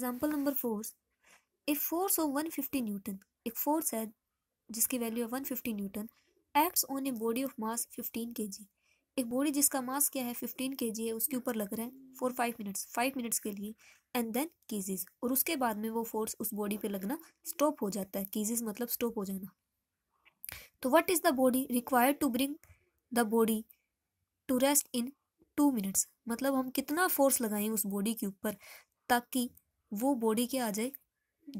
example number four a force of one fifty newton एक force है जिसकी value है one fifty newton acts on a body of mass fifteen K G एक body जिसका मास क्या है फिफ्टीन के जी है उसके ऊपर लग रहा है for five minutes five minutes के लिए एंड देन कीजिज और उसके बाद में वो फोर्स उस बॉडी पे लगना स्टॉप हो जाता है कीजिज मतलब स्टॉप हो जाना तो what is the body required to bring the body to rest in two minutes मतलब हम कितना फोर्स लगाएं उस बॉडी के ऊपर ताकि वो बॉडी क्या आ जाए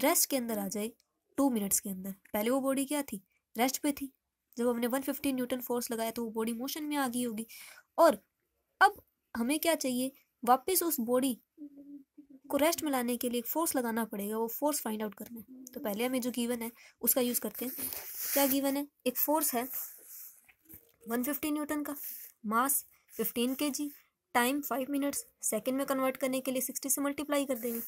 रेस्ट के अंदर आ जाए टू मिनट्स के अंदर पहले वो बॉडी क्या थी रेस्ट पे थी जब हमने वन फिफ्टी न्यूटन फोर्स लगाया तो वो बॉडी मोशन में आ गई होगी और अब हमें क्या चाहिए वापस उस बॉडी को रेस्ट में लाने के लिए फोर्स लगाना पड़ेगा वो फोर्स फाइंड आउट करना है तो पहले हमें जो गिवन है उसका यूज़ करते हैं क्या गिवन है एक फोर्स है वन फिफ्टी न्यूटन का mass fifteen K G time five minutes second में कन्वर्ट करने के लिए सिक्सटी से मल्टीप्लाई कर देंगे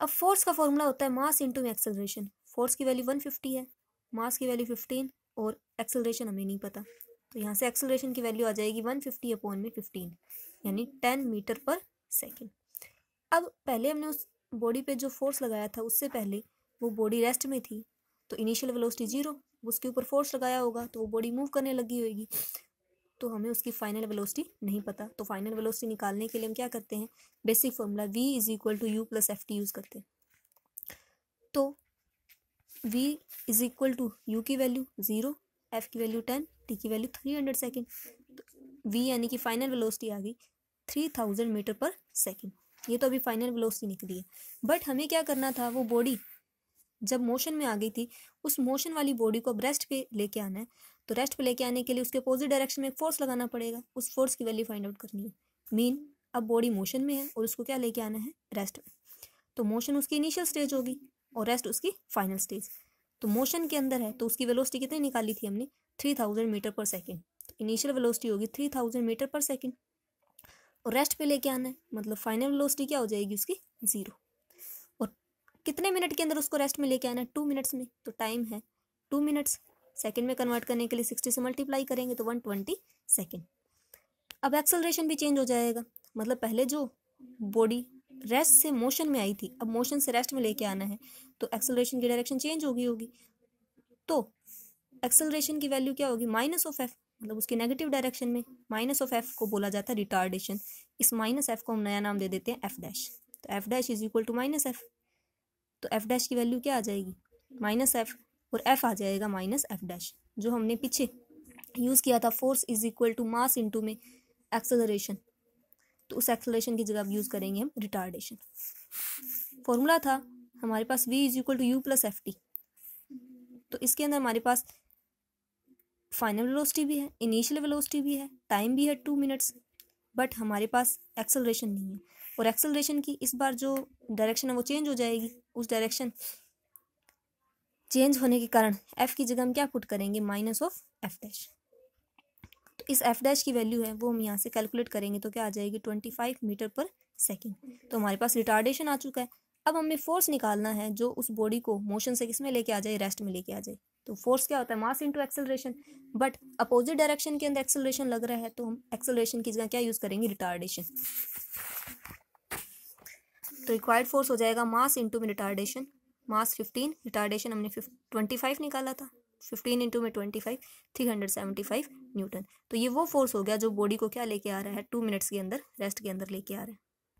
अब फोर्स का फॉर्मूला होता है मास इंटू एक्सेलरेशन फोर्स की वैल्यू वन फिफ्टी है मास की वैल्यू फिफ्टीन और एक्सेलरेशन हमें नहीं पता तो यहाँ से एक्सेलरेशन की वैल्यू आ जाएगी वन फिफ्टी अपॉन में फिफ्टीन यानी टेन मीटर पर सेकेंड अब पहले हमने उस बॉडी पे जो फोर्स लगाया था उससे पहले वो बॉडी रेस्ट में थी तो इनिशियल वेलोसिटी जीरो उसके ऊपर फोर्स लगाया होगा तो वो बॉडी मूव करने लगी होगी तो हमें उसकी फाइनल वेलोसिटी नहीं पता तो फाइनल वेलोसिटी निकालने के लिए हम क्या करते हैं basic formula v is equal to u plus f t use करते हैं तो v is equal to u की वैल्यू ज़ीरो एफ की वैल्यू टेन टी की value three hundred second v यानी कि फाइनल वेलोसिटी आ गई three thousand metre per second ये तो अभी फाइनल वेलोसिटी निकली है बट हमें क्या करना था वो बॉडी जब मोशन में आ गई थी उस मोशन वाली बॉडी को रेस्ट पे लेके आना है तो रेस्ट पे लेके आने के लिए उसके अपोजिट डायरेक्शन में एक फोर्स लगाना पड़ेगा उस फोर्स की वैल्यू फाइंड आउट करनी है मीन अब बॉडी मोशन में है और उसको क्या लेके आना है रेस्ट तो मोशन उसकी इनिशियल स्टेज होगी और रेस्ट उसकी फाइनल स्टेज तो मोशन के अंदर है तो उसकी वेलोसिटी कितनी निकाली थी हमने three thousand metre per second तो इनिशियल वेलोसिटी होगी three thousand metre per second और रेस्ट पे लेके आना है मतलब फाइनल वेलोसिटी क्या हो जाएगी उसकी ज़ीरो कितने मिनट के अंदर उसको रेस्ट में लेके आना है टू मिनट्स में तो टाइम है टू मिनट्स सेकेंड में कन्वर्ट करने के लिए सिक्सटी से मल्टीप्लाई करेंगे तो वन ट्वेंटी सेकेंड अब एक्सलरेशन भी चेंज हो जाएगा मतलब पहले जो बॉडी रेस्ट से मोशन में आई थी अब मोशन से रेस्ट में लेके आना है तो एक्सलरेशन की डायरेक्शन चेंज होगी होगी तो एक्सलरेशन की वैल्यू क्या होगी माइनस ऑफ एफ मतलब उसके नेगेटिव डायरेक्शन में माइनस ऑफ एफ को बोला जाता है रिटार्डेशन इस माइनस एफ को हम नया नाम दे देते हैं एफ डैश तो f dash is equal to minus f तो एफ डैश की वैल्यू क्या आ जाएगी माइनस एफ और एफ आ जाएगा माइनस एफ डैश जो हमने पीछे यूज़ किया था force is equal to mass into में एक्सेलरेशन तो उस एक्सेलरेशन की जगह यूज़ करेंगे हम रिटार्डेशन फॉर्मूला था हमारे पास v is equal to u plus f t तो इसके अंदर हमारे पास फाइनल वेलोसिटी भी है इनिशियल वेलोसिटी भी है टाइम भी है टू मिनट्स बट हमारे पास एक्सेलरेशन नहीं है और एक्सेलरेशन की इस बार जो डायरेक्शन है वो चेंज हो जाएगी उस डायरेक्शन चेंज होने के कारण एफ़ की जगह हम क्या पुट करेंगे माइनस ऑफ एफ डैश तो इस एफ डैश की वैल्यू है वो हम यहाँ से कैलकुलेट करेंगे तो क्या आ जाएगी twenty five metre per second तो हमारे पास रिटार्डेशन आ चुका है अब हमें फोर्स निकालना है जो उस बॉडी को मोशन से किसमें लेके आ जाए रेस्ट में लेके आ जाए तो फोर्स क्या होता है mass into acceleration but opposite direction के अंदर एक्सेलरेशन लग रहा है तो हम एक्सेलरेशन की जगह क्या यूज़ करेंगे रिटार्डेशन तो रिक्वायर्ड फोर्स हो जाएगा मास इंटू में रिटार्डेशन मास फिफ्टीन रिटार्डेशन हमने ट्वेंटी फाइव निकाला था फिफ्टीन इंटू में twenty five three hundred seventy five newton तो ये वो फोर्स हो गया जो बॉडी को क्या लेके आ रहा है टू मिनट्स के अंदर रेस्ट के अंदर लेके आ रहा है